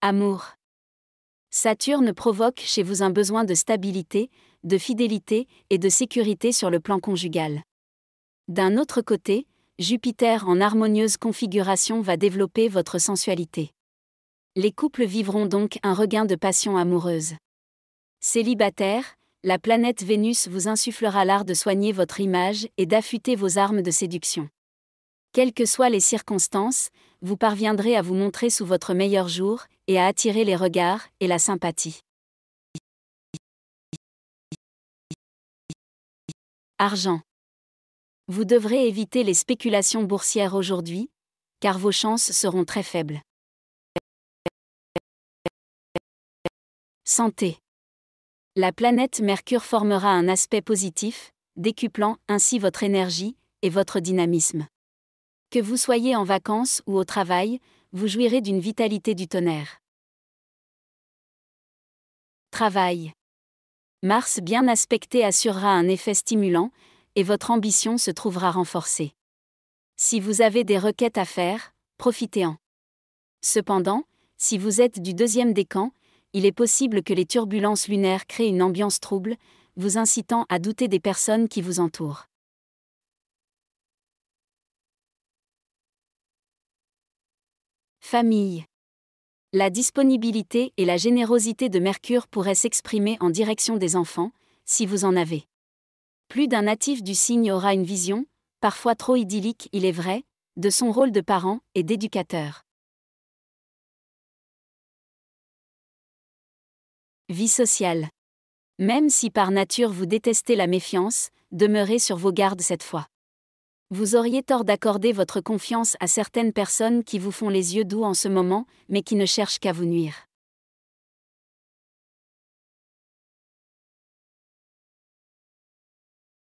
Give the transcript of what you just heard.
Amour. Saturne provoque chez vous un besoin de stabilité, de fidélité et de sécurité sur le plan conjugal. D'un autre côté, Jupiter en harmonieuse configuration va développer votre sensualité. Les couples vivront donc un regain de passion amoureuse. Célibataire, la planète Vénus vous insufflera l'art de soigner votre image et d'affûter vos armes de séduction. Quelles que soient les circonstances, vous parviendrez à vous montrer sous votre meilleur jour et à attirer les regards et la sympathie. Argent. Vous devrez éviter les spéculations boursières aujourd'hui, car vos chances seront très faibles. Santé. La planète Mercure formera un aspect positif, décuplant ainsi votre énergie et votre dynamisme. Que vous soyez en vacances ou au travail, vous jouirez d'une vitalité du tonnerre. Travail. Mars bien aspecté assurera un effet stimulant, et votre ambition se trouvera renforcée. Si vous avez des requêtes à faire, profitez-en. Cependant, si vous êtes du deuxième décan, il est possible que les turbulences lunaires créent une ambiance trouble, vous incitant à douter des personnes qui vous entourent. Famille. La disponibilité et la générosité de Mercure pourraient s'exprimer en direction des enfants, si vous en avez. Plus d'un natif du signe aura une vision, parfois trop idyllique il est vrai, de son rôle de parent et d'éducateur. Vie sociale. Même si par nature vous détestez la méfiance, demeurez sur vos gardes cette fois. Vous auriez tort d'accorder votre confiance à certaines personnes qui vous font les yeux doux en ce moment, mais qui ne cherchent qu'à vous nuire.